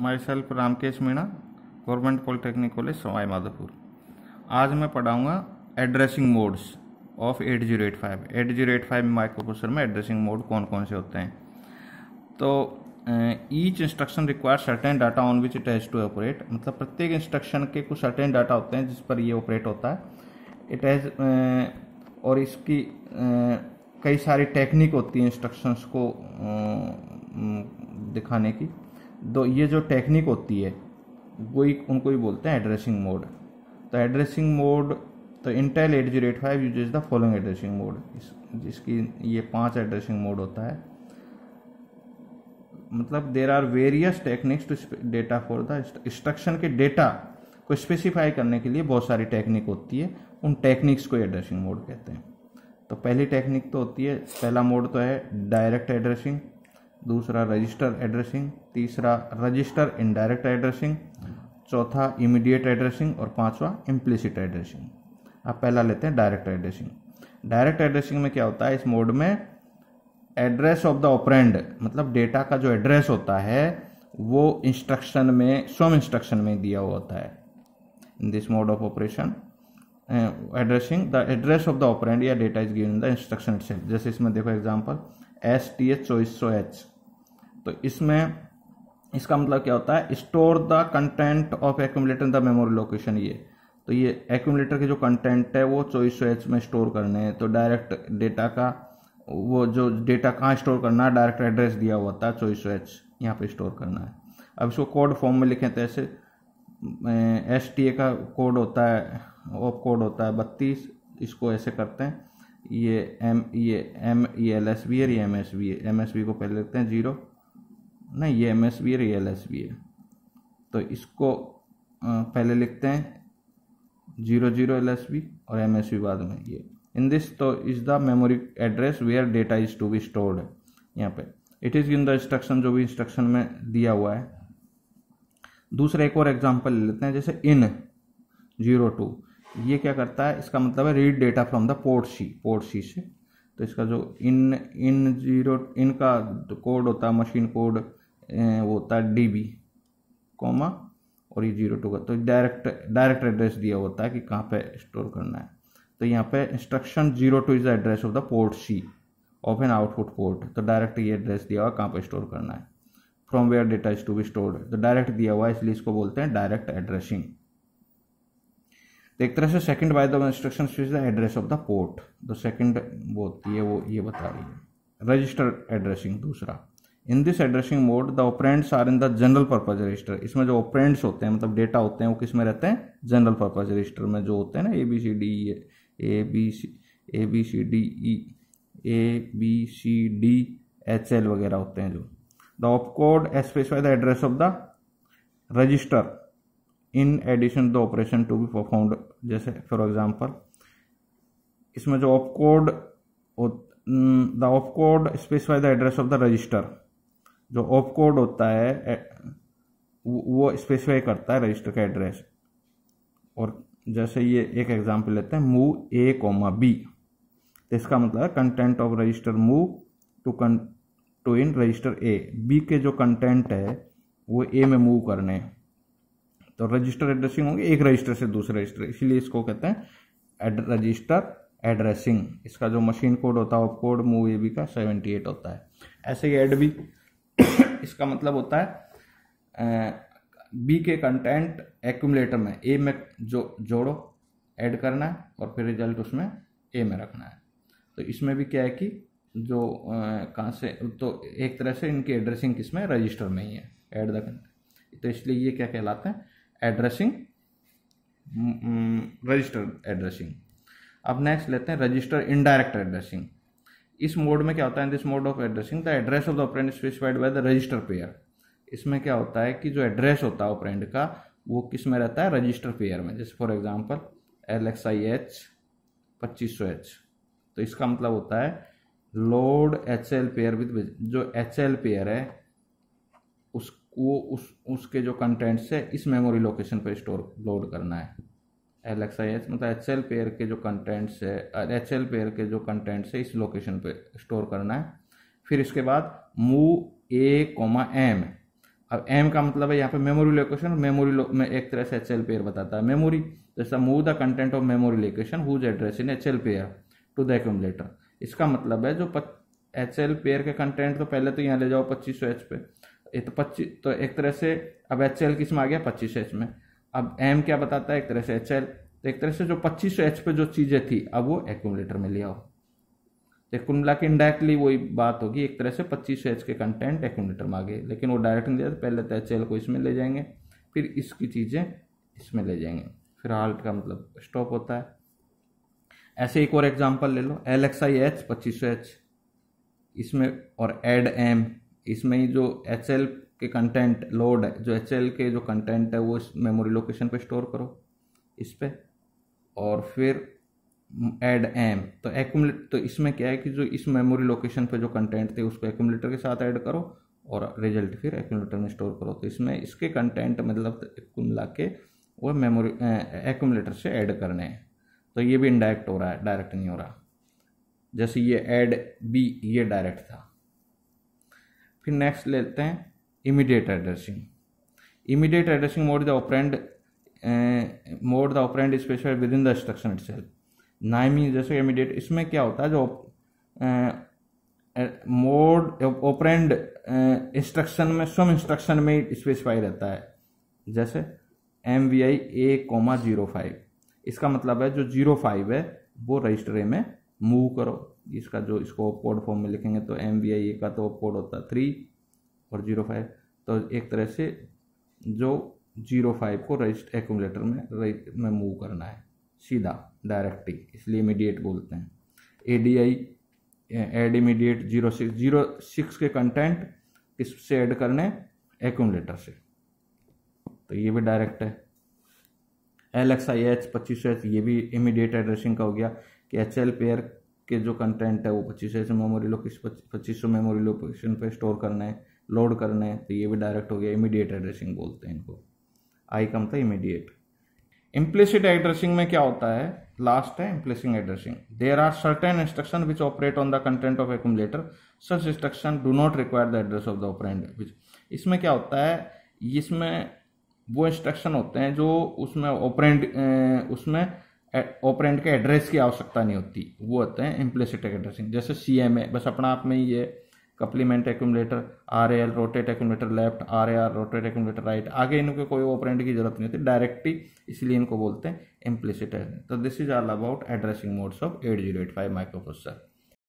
माई self Ramkesh Meena government polytechnic college Sawai Madhopur आज मैं पढ़ाऊँगा addressing modes of eight zero eight five eight zero eight five microprocessor में addressing mode कौन कौन से होते हैं तो each instruction require certain data on which it has to operate मतलब प्रत्येक इंस्ट्रक्शन के कुछ सर्टेन डाटा होते हैं जिस पर ये ऑपरेट होता है इट हैज़ eh, और इसकी eh, कई सारी टेक्निक होती है इंस्ट्रक्शंस को दिखाने की तो ये जो टेक्निक होती है वही उनको ही बोलते हैं एड्रेसिंग मोड तो एड्रेसिंग मोड तो Intel eight zero eight five uses the following addressing mode जिसकी ये पांच एड्रेसिंग मोड होता है मतलब there are various techniques to data for the instruction के डेटा को स्पेसिफाई करने के लिए बहुत सारी टेक्निक होती है उन टेक्निक्स को एड्रेसिंग मोड कहते हैं तो पहली टेक्निक तो होती है पहला मोड तो है डायरेक्ट एड्रेसिंग दूसरा रजिस्टर एड्रेसिंग तीसरा रजिस्टर इनडायरेक्ट एड्रेसिंग चौथा इमीडिएट एड्रेसिंग और पांचवा इम्प्लिसिट एड्रेसिंग आप पहला लेते हैं डायरेक्ट एड्रेसिंग डायरेक्ट एड्रेसिंग में क्या होता है इस मोड में एड्रेस ऑफ द ऑपरेंड मतलब डेटा का जो एड्रेस होता है वो इंस्ट्रक्शन में स्वम इंस्ट्रक्शन में दिया हुआ होता है in this mode of operation addressing the address of the operand या data is given the instruction it जैसे इसमें देखो एग्जाम्पल एस टी एच चौबीस सौ एच तो इसमें इसका मतलब क्या होता है store the content of accumulator in the memory location ये तो ये एक्यूमलेटर के जो कंटेंट है वो चौबीस सौ एच में स्टोर करने हैं तो डायरेक्ट डेटा का वो जो डेटा कहाँ स्टोर करना है डायरेक्ट एड्रेस दिया हुआ था चौबीस सौ एच यहाँ पर स्टोर करना है अब इसको कोड फॉर्म में लिखें तो ऐसे एस टी ए का कोड होता है ऑफ कोड होता है बत्तीस इसको ऐसे करते हैं ये एम ये M E L S B है ये एम एस बी है एम एस बी को पहले लेते हैं जीरो नहीं ये एम एस बी है ये एल एस बी है तो इसको पहले लिखते हैं zero zero L S B और एम एस बी बाद में ये इन दिस तो is the memory address where data is to be stored है यहाँ पे it is in the instruction जो भी इंस्ट्रक्शन में दिया हुआ है दूसरा एक और एग्जाम्पल ले लेते हैं जैसे इन जीरो टू ये क्या करता है इसका मतलब है read data from the port C port C से तो इसका जो इन इन जीरो इन का कोड होता है मशीन कोड वो होता है डी बी कॉमा और ये जीरो टू का तो डायरेक्ट डायरेक्ट एड्रेस दिया होता है कि कहाँ पे स्टोर करना है तो यहाँ पे instruction zero two is the address of the port C of an output port तो डायरेक्ट ये एड्रेस दिया हुआ कहाँ पे स्टोर करना है from where data is to be stored तो डायरेक्ट दिया हुआ है इसलिए इसको बोलते हैं डायरेक्ट एड्रेसिंग तो एक तरह से second by the instruction is the address of the port तो सेकंड वो होती है वो ये बता रही है रजिस्टर एड्रेसिंग दूसरा in this addressing mode the operands are in the general purpose register इसमें जो ऑपरेंट्स होते हैं मतलब डेटा होते हैं वो किस में रहते हैं जनरल पर्पज रजिस्टर में जो होते हैं ना A B C D A B C A B C D E A B C D H L वगैरह होते हैं जो the opcode as specified the address of the register in addition the operation to be performed जैसे for example इसमें जो op code the op code specify the address of the register जो op code होता है वो specify करता है register का एड्रेस और जैसे ये एक एग्जांपल लेते हैं मूव ए कोमा बी तो इसका मतलब है content of register move to to in register A B के जो कंटेंट है वो ए में मूव करने तो रजिस्टर एड्रेसिंग होगी एक रजिस्टर से दूसरे रजिस्टर इसीलिए इसको कहते हैं रजिस्टर एड्रेसिंग इसका जो मशीन कोड होता है op code move A B का सेवेंटी एट होता है ऐसे ही एड बी इसका मतलब होता है बी के कंटेंट एक्यूमलेटर में ए में जो जोड़ो ऐड करना है और फिर रिजल्ट उसमें ए में रखना है तो इसमें भी क्या है कि जो कहाँ से तो एक तरह से इनकी एड्रेसिंग किसमें रजिस्टर में ही है एट द कंट्री तो इसलिए ये क्या कहलाते हैं एड्रेसिंग रजिस्टर एड्रेसिंग अब नेक्स्ट लेते हैं रजिस्टर इनडायरेक्ट एड्रेसिंग इस मोड में क्या होता है this mode of addressing the address of the operand specified by the register pair इसमें क्या होता है कि जो एड्रेस होता है ऑपरेंड का वो किस में रहता है रजिस्टर पेयर में जैसे for example L X I H पच्चीस सौ एच तो इसका मतलब होता है load H L pair with जो एच एल पेयर है उस वो उस उसके जो कंटेंट्स है इस मेमोरी लोकेशन पर स्टोर लोड करना है एल एक्स आई एच मतलब एच एल पेयर के जो कंटेंट्स है एच एल पेयर के जो कंटेंट्स है इस लोकेशन पे स्टोर करना है फिर इसके बाद मू ए कोमा एम अब एम का मतलब है यहाँ पे मेमोरी लोकेशन मेमोरी लो, में एक तरह से एच एल पेयर बताता है मेमोरी जैसा move the content of memory location whose address in H L pair to the accumulator इसका मतलब है जो एच एल पेयर के कंटेंट तो पहले तो यहाँ ले जाओ पच्चीस सौ एच पे ये तो पच्चीस तो एक तरह से अब एच एल किस में आ गया पच्चीस एच में अब एम क्या बताता है एक तरह से एच एल तो एक तरह से जो पच्चीस सौ एच पे जो चीज़ें थी अब वो एक्मलेटर में ले आओ तो कुल मिला के इंडायरेक्टली वही बात होगी एक तरह से पच्चीस सौ एच के कंटेंट एकुमलेटर में आ गए लेकिन वो डायरेक्ट नहीं दिया पहले तो एच एल को इसमें ले जाएंगे फिर इसकी चीज़ें इसमें ले जाएंगे फिर हाल्ट का मतलब स्टॉप होता है ऐसे एक और एग्जाम्पल ले लो एल एक्स आई एच पच्चीस सौ एच इसमें और एड एम इसमें ही जो एच एल के कंटेंट लोड है जो एच एल के जो कंटेंट है वो इस मेमोरी लोकेशन पे स्टोर करो इस पर और फिर एड एम तो एकट तो इसमें क्या है कि जो इस मेमोरी लोकेशन पे जो कंटेंट थे उसको एकुमलेटर के साथ ऐड करो और रिजल्ट फिर एकुमलेटर में स्टोर करो तो इसमें इसके कंटेंट मतलब कुल मिला के वो मेमोरी एक्यूमलेटर से ऐड करने हैं तो ये भी इनडायरेक्ट हो रहा है डायरेक्ट नहीं हो रहा जैसे ये एड बी ये डायरेक्ट था फिर नेक्स्ट लेते हैं immediate addressing immediate addressing mode the operand mode the operand special within the instruction it नाइमी जैसे इमीडिएट इसमें क्या होता है जो मोड ओपरेंड इंस्ट्रक्शन में स्वम इंस्ट्रक्शन में स्पेसिफाई रहता है जैसे M V I A comma zero five इसका मतलब है जो जीरो फाइव है वो रजिस्टर ए में मूव करो इसका जो इसको कोड फॉर्म में लिखेंगे तो एम बी आई ए का तो कोड होता है थ्री और जीरो फाइव तो एक तरह से जो जीरो फाइव को रजिस्ट एक्मलेटर में में मूव करना है सीधा डायरेक्ट ही इसलिए इमीडिएट बोलते हैं A D I add immediate zero six zero six के कंटेंट किस से ऐड करने एकुमलेटर से तो ये भी डायरेक्ट है एल एक्स आई एच पच्चीस एच ये भी इमीडिएट एड्रेसिंग का हो गया कि एच एल पेयर के जो कंटेंट है वो पच्चीस एच मेमोरी लोकेशन पच्चीस सौ मेमोरी लोकेशन पे स्टोर करना है लोड करना है तो ये भी डायरेक्ट हो गया इमीडिएट एड्रेसिंग बोलते हैं इनको आई कम था इमीडिएट इम्प्लिसिट एड्रेसिंग में क्या होता है लास्ट है implicit addressing there are certain instruction which operate on the content of accumulator such instruction do not require the address of the operand इसमें क्या होता है इसमें वो इंस्ट्रक्शन होते हैं जो उसमें ऑपरेंट उसमें ऑपरेंट के एड्रेस की आवश्यकता नहीं होती वो होते हैं इम्प्लिसिटिक एड्रेसिंग जैसे सी एम ए बस अपना आप में ही है complement accumulator R A L rotate accumulator left R A R rotate accumulator right आगे इनके कोई ऑपरेंट की जरूरत नहीं होती डायरेक्ट ही इसलिए इनको बोलते हैं इम्प्लिसिट तो this is all about addressing modes of eight zero eight five microprocessor